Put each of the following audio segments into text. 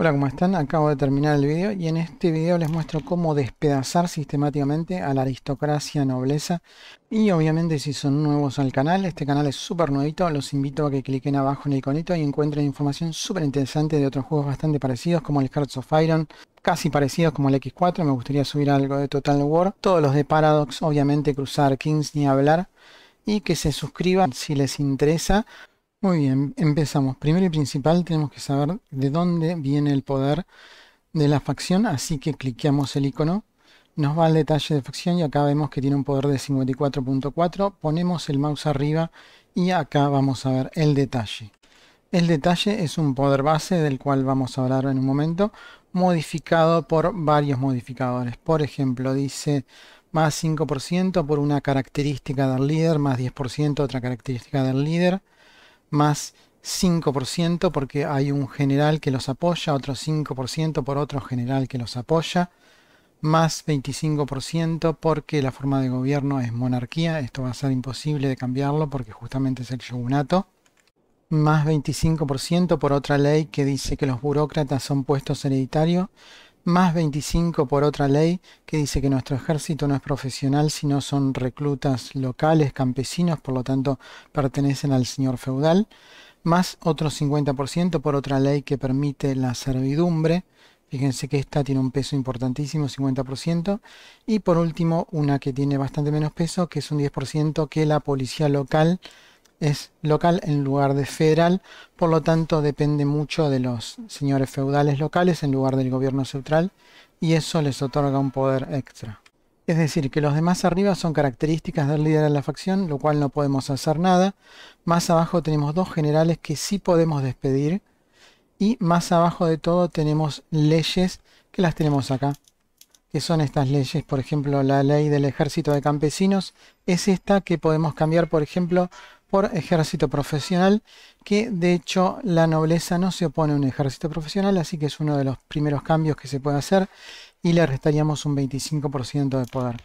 Hola, ¿cómo están? Acabo de terminar el vídeo y en este vídeo les muestro cómo despedazar sistemáticamente a la aristocracia nobleza y obviamente si son nuevos al canal, este canal es súper nuevito, los invito a que cliquen abajo en el iconito y encuentren información súper interesante de otros juegos bastante parecidos como el Hearts of Iron, casi parecidos como el X4, me gustaría subir algo de Total War, todos los de Paradox, obviamente Cruzar Kings ni hablar y que se suscriban si les interesa muy bien, empezamos. Primero y principal tenemos que saber de dónde viene el poder de la facción, así que cliqueamos el icono, nos va al detalle de facción y acá vemos que tiene un poder de 54.4, ponemos el mouse arriba y acá vamos a ver el detalle. El detalle es un poder base del cual vamos a hablar en un momento, modificado por varios modificadores. Por ejemplo, dice más 5% por una característica del líder, más 10% otra característica del líder, más 5% porque hay un general que los apoya, otro 5% por otro general que los apoya, más 25% porque la forma de gobierno es monarquía, esto va a ser imposible de cambiarlo porque justamente es el shogunato, más 25% por otra ley que dice que los burócratas son puestos hereditarios más 25 por otra ley que dice que nuestro ejército no es profesional, sino son reclutas locales, campesinos, por lo tanto pertenecen al señor feudal, más otro 50% por otra ley que permite la servidumbre, Fíjense que esta tiene un peso importantísimo, 50%. Y por último, una que tiene bastante menos peso, que es un 10%, que la policía local es local en lugar de federal, por lo tanto depende mucho de los señores feudales locales en lugar del gobierno central y eso les otorga un poder extra. Es decir, que los demás arriba son características del líder de la facción, lo cual no podemos hacer nada. Más abajo tenemos dos generales que sí podemos despedir. Y más abajo de todo tenemos leyes, que las tenemos acá. Que son estas leyes, por ejemplo, la ley del ejército de campesinos. Es esta que podemos cambiar, por ejemplo, por ejército profesional, que de hecho la nobleza no se opone a un ejército profesional, así que es uno de los primeros cambios que se puede hacer y le restaríamos un 25% de poder.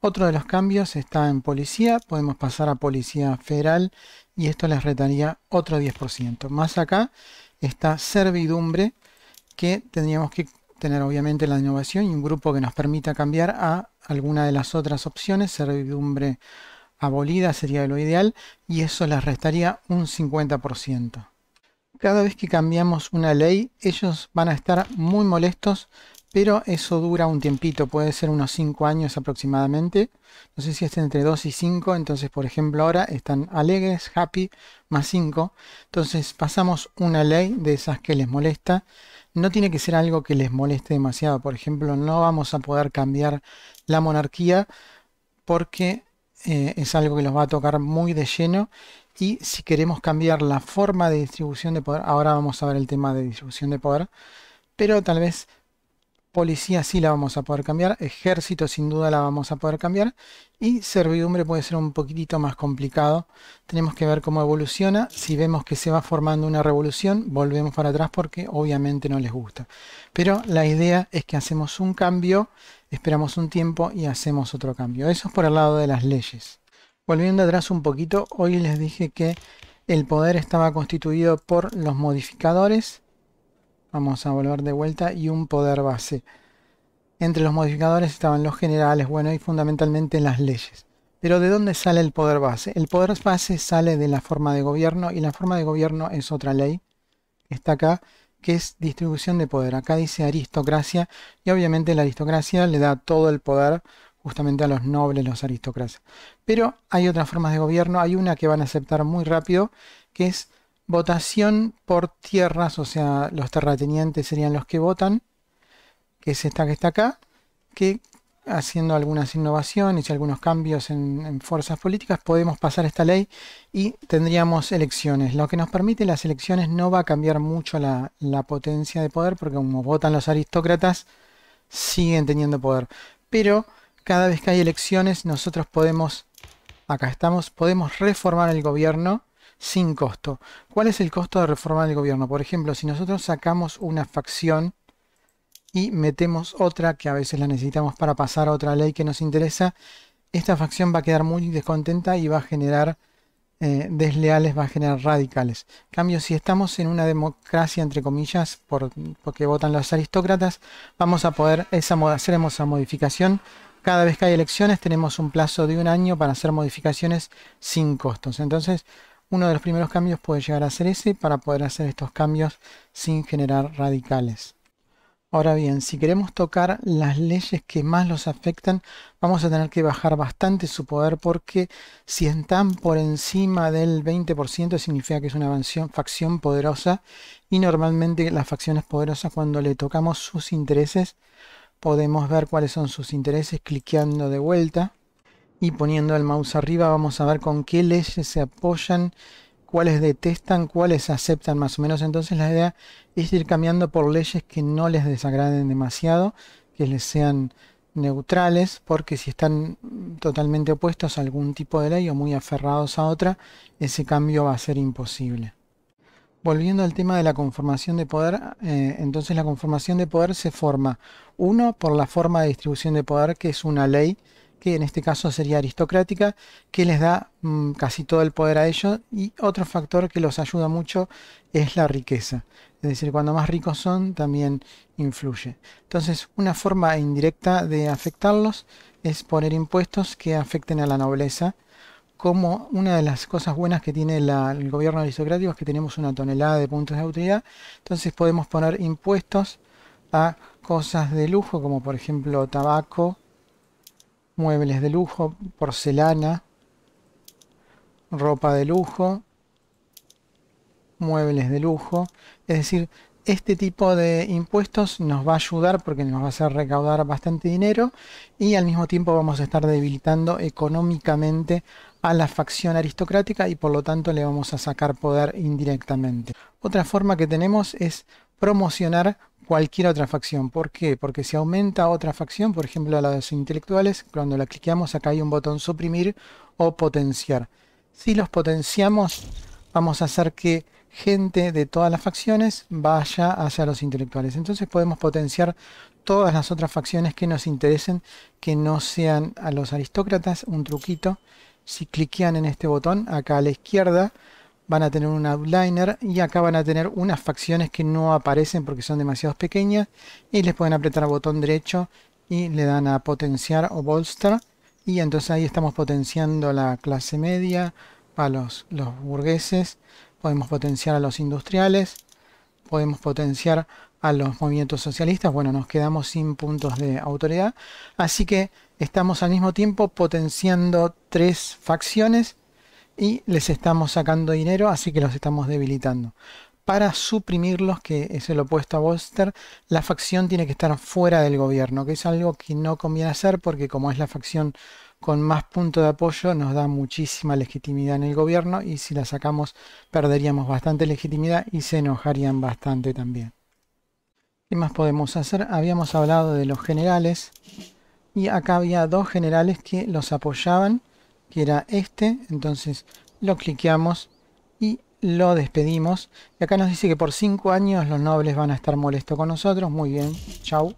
Otro de los cambios está en policía, podemos pasar a policía federal y esto les retaría otro 10%. Más acá está servidumbre, que tendríamos que tener obviamente la innovación y un grupo que nos permita cambiar a alguna de las otras opciones, servidumbre abolida sería lo ideal y eso les restaría un 50%. Cada vez que cambiamos una ley ellos van a estar muy molestos pero eso dura un tiempito, puede ser unos 5 años aproximadamente. No sé si es entre 2 y 5, entonces por ejemplo ahora están alegres, happy, más 5. Entonces pasamos una ley de esas que les molesta. No tiene que ser algo que les moleste demasiado, por ejemplo no vamos a poder cambiar la monarquía porque eh, es algo que los va a tocar muy de lleno. Y si queremos cambiar la forma de distribución de poder, ahora vamos a ver el tema de distribución de poder, pero tal vez policía sí la vamos a poder cambiar, ejército sin duda la vamos a poder cambiar y servidumbre puede ser un poquitito más complicado. Tenemos que ver cómo evoluciona. Si vemos que se va formando una revolución, volvemos para atrás porque obviamente no les gusta. Pero la idea es que hacemos un cambio esperamos un tiempo y hacemos otro cambio. Eso es por el lado de las leyes. Volviendo atrás un poquito, hoy les dije que el poder estaba constituido por los modificadores. Vamos a volver de vuelta y un poder base. Entre los modificadores estaban los generales, bueno, y fundamentalmente las leyes. Pero ¿de dónde sale el poder base? El poder base sale de la forma de gobierno y la forma de gobierno es otra ley. Está acá que es distribución de poder. Acá dice aristocracia y obviamente la aristocracia le da todo el poder justamente a los nobles, los aristócratas. Pero hay otras formas de gobierno, hay una que van a aceptar muy rápido, que es votación por tierras, o sea, los terratenientes serían los que votan, que es esta que está acá, que haciendo algunas innovaciones y algunos cambios en, fuerzas políticas, podemos pasar esta ley y tendríamos elecciones. Lo que nos permite las elecciones no va a cambiar mucho la, la potencia de poder, porque como votan los aristócratas, siguen teniendo poder. Pero cada vez que hay elecciones, nosotros podemos, acá estamos, podemos reformar el gobierno sin costo. ¿Cuál es el costo de reformar el gobierno? Por ejemplo, si nosotros sacamos una facción y metemos otra que a veces la necesitamos para pasar a otra ley que nos interesa, esta facción va a quedar muy descontenta y va a generar eh, desleales, va a generar radicales. Cambio, si estamos en una democracia, entre comillas, porque votan los aristócratas, vamos a poder esa, hacer esa modificación. Cada vez que hay elecciones tenemos un plazo de un año para hacer modificaciones sin costos. Entonces, uno de los primeros cambios puede llegar a ser ese para poder hacer estos cambios sin generar radicales. Ahora bien, si queremos tocar las leyes que más los afectan, vamos a tener que bajar bastante su poder porque si están por encima del 20% significa que es una facción poderosa y normalmente las facciones poderosas cuando le tocamos sus intereses podemos ver cuáles son sus intereses cliqueando de vuelta y poniendo el mouse arriba vamos a ver con qué leyes se apoyan cuáles detestan, cuáles aceptan más o menos. Entonces la idea es ir cambiando por leyes que no les desagraden demasiado, que les sean neutrales, porque si están totalmente opuestos a algún tipo de ley o muy aferrados a otra, ese cambio va a ser imposible. Volviendo al tema de la conformación de poder, eh, entonces la conformación de poder se forma, uno, por la forma de distribución de poder, que es una ley que en este caso sería aristocrática, que les da mm, casi todo el poder a ellos. Y otro factor que los ayuda mucho es la riqueza. Es decir, cuando más ricos son, también influye. Entonces, una forma indirecta de afectarlos es poner impuestos que afecten a la nobleza como una de las cosas buenas que tiene el gobierno aristocrático es que tenemos una tonelada de puntos de autoridad, entonces podemos poner impuestos a cosas de lujo, como por ejemplo tabaco, muebles de lujo, porcelana, ropa de lujo, muebles de lujo. Es decir, este tipo de impuestos nos va a ayudar porque nos va a hacer recaudar bastante dinero y al mismo tiempo vamos a estar debilitando económicamente a la facción aristocrática y por lo tanto le vamos a sacar poder indirectamente. Otra forma que tenemos es promocionar cualquier otra facción. ¿Por qué? Porque si aumenta otra facción, por ejemplo la de los intelectuales, cuando la cliqueamos acá hay un botón suprimir o potenciar. Si los potenciamos, vamos a hacer que gente de todas las facciones vaya hacia los intelectuales. Entonces podemos potenciar todas las otras facciones que nos interesen, que no sean a los aristócratas. Un truquito, si cliquean en este botón acá a la izquierda, van a tener un outliner y acá van a tener unas facciones que no aparecen porque son demasiado pequeñas y les pueden apretar botón derecho y le dan a potenciar o bolster y entonces ahí estamos potenciando la clase media a los, los burgueses podemos potenciar a los industriales podemos potenciar a los movimientos socialistas bueno nos quedamos sin puntos de autoridad así que estamos al mismo tiempo potenciando tres facciones y les estamos sacando dinero, así que los estamos debilitando. Para suprimirlos, que es el opuesto a Bolster, la facción tiene que estar fuera del gobierno, que es algo que no conviene hacer porque como es la facción con más punto de apoyo nos da muchísima legitimidad en el gobierno y si la sacamos perderíamos bastante legitimidad y se enojarían bastante también. ¿Qué más podemos hacer? Habíamos hablado de los generales y acá había dos generales que los apoyaban que era este. Entonces lo cliqueamos y lo despedimos. Y acá nos dice que por 5 años los nobles van a estar molestos con nosotros. Muy bien, chau.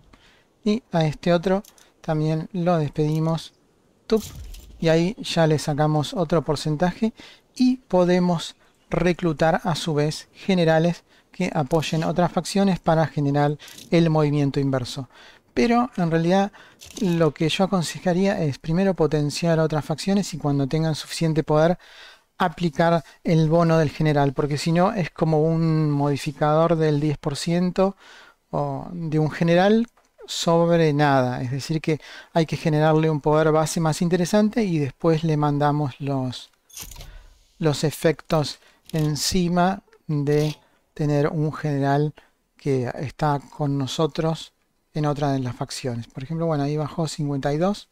Y a este otro también lo despedimos. Tup. Y ahí ya le sacamos otro porcentaje y podemos reclutar a su vez generales que apoyen otras facciones para generar el movimiento inverso pero en realidad lo que yo aconsejaría es primero potenciar a otras facciones y cuando tengan suficiente poder aplicar el bono del general, porque si no es como un modificador del 10% de un general sobre nada, es decir que hay que generarle un poder base más interesante y después le mandamos los efectos encima de tener un general que está con nosotros en otra de las facciones. Por ejemplo, bueno, ahí bajó 52.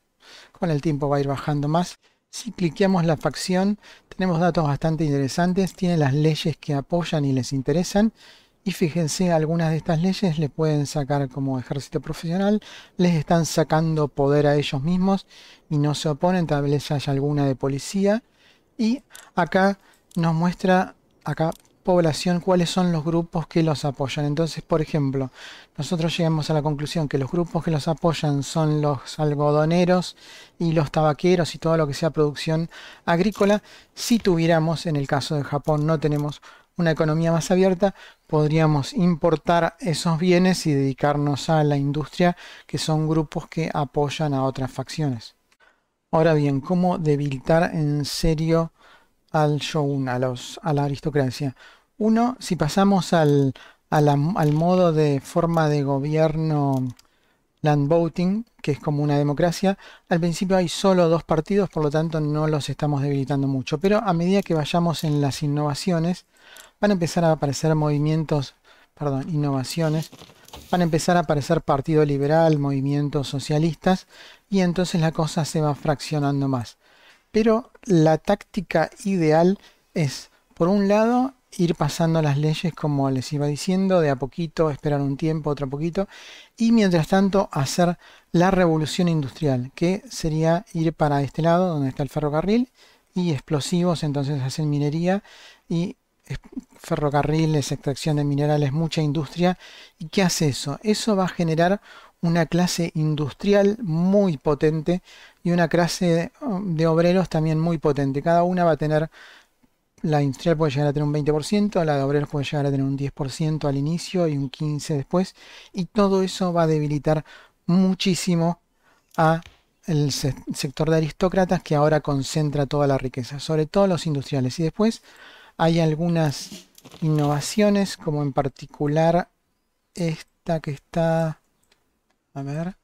Con el tiempo va a ir bajando más. Si cliqueamos la facción, tenemos datos bastante interesantes. Tiene las leyes que apoyan y les interesan. Y fíjense, algunas de estas leyes le pueden sacar como ejército profesional, les están sacando poder a ellos mismos y no se oponen, tal vez haya alguna de policía. Y acá nos muestra, acá población cuáles son los grupos que los apoyan. Entonces, por ejemplo, nosotros llegamos a la conclusión que los grupos que los apoyan son los algodoneros y los tabaqueros y todo lo que sea producción agrícola. Si tuviéramos, en el caso de Japón no tenemos una economía más abierta, podríamos importar esos bienes y dedicarnos a la industria, que son grupos que apoyan a otras facciones. Ahora bien, ¿cómo debilitar en serio al shogun, a, los, a la aristocracia. Uno, si pasamos al, al, al modo de forma de gobierno land voting, que es como una democracia, al principio hay solo dos partidos, por lo tanto no los estamos debilitando mucho. Pero a medida que vayamos en las innovaciones, van a empezar a aparecer movimientos, perdón, innovaciones, van a empezar a aparecer partido liberal, movimientos socialistas, y entonces la cosa se va fraccionando más pero la táctica ideal es, por un lado, ir pasando las leyes como les iba diciendo, de a poquito, esperar un tiempo, otro poquito, y mientras tanto hacer la revolución industrial, que sería ir para este lado donde está el ferrocarril y explosivos, entonces hacen minería y ferrocarriles, extracción de minerales, mucha industria. ¿Y qué hace eso? Eso va a generar una clase industrial muy potente y una clase de obreros también muy potente. Cada una va a tener, la industrial puede llegar a tener un 20%, la de obreros puede llegar a tener un 10% al inicio y un 15% después, y todo eso va a debilitar muchísimo a el sector de aristócratas que ahora concentra toda la riqueza, sobre todo los industriales. Y después hay algunas innovaciones, como en particular esta que está a ver.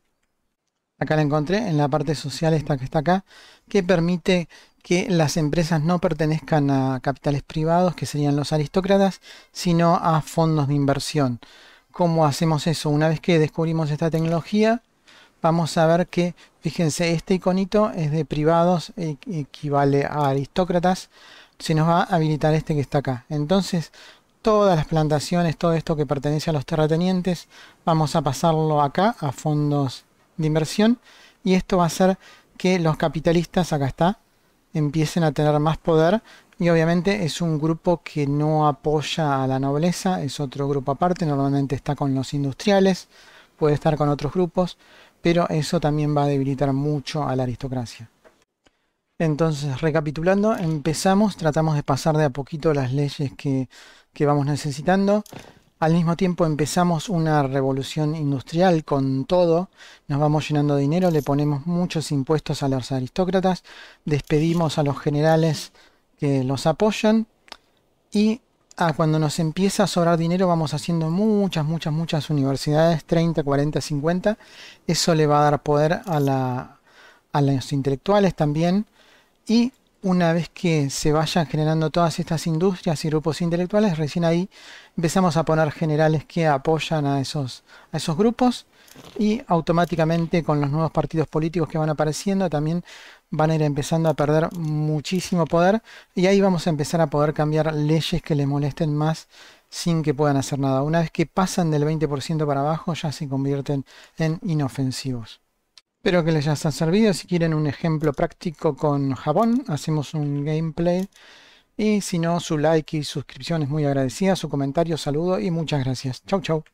Acá la encontré, en la parte social esta que está acá, que permite que las empresas no pertenezcan a capitales privados, que serían los aristócratas, sino a fondos de inversión. ¿Cómo hacemos eso? Una vez que descubrimos esta tecnología, vamos a ver que, fíjense, este iconito es de privados, e-, equivale a aristócratas, se nos va a habilitar este que está acá. Entonces, todas las plantaciones, todo esto que pertenece a los terratenientes, vamos a pasarlo acá a fondos de inversión y esto va a hacer que los capitalistas, acá está, empiecen a tener más poder y obviamente es un grupo que no apoya a la nobleza, es otro grupo aparte, normalmente está con los industriales, puede estar con otros grupos, pero eso también va a debilitar mucho a la aristocracia. Entonces, recapitulando, empezamos, tratamos de pasar de a poquito las leyes que, vamos necesitando. Al mismo tiempo empezamos una revolución industrial con todo, nos vamos llenando de dinero, le ponemos muchos impuestos a los aristócratas, despedimos a los generales que los apoyan y ah, cuando nos empieza a sobrar dinero vamos haciendo muchas, muchas, muchas universidades, 30, 40, 50, eso le va a dar poder a los intelectuales también y una vez que se vayan generando todas estas industrias y grupos intelectuales, recién ahí empezamos a poner generales que apoyan a esos, a esos grupos y automáticamente con los nuevos partidos políticos que van apareciendo también van a ir empezando a perder muchísimo poder y ahí vamos a empezar a poder cambiar leyes que les molesten más sin que puedan hacer nada. Una vez que pasan del 20% para abajo ya se convierten en inofensivos. Espero que les haya servido. Si quieren un ejemplo práctico con jabón, hacemos un gameplay. Y si no, su like y suscripción es muy agradecida, su comentario, saludo y muchas gracias. Chau, chau.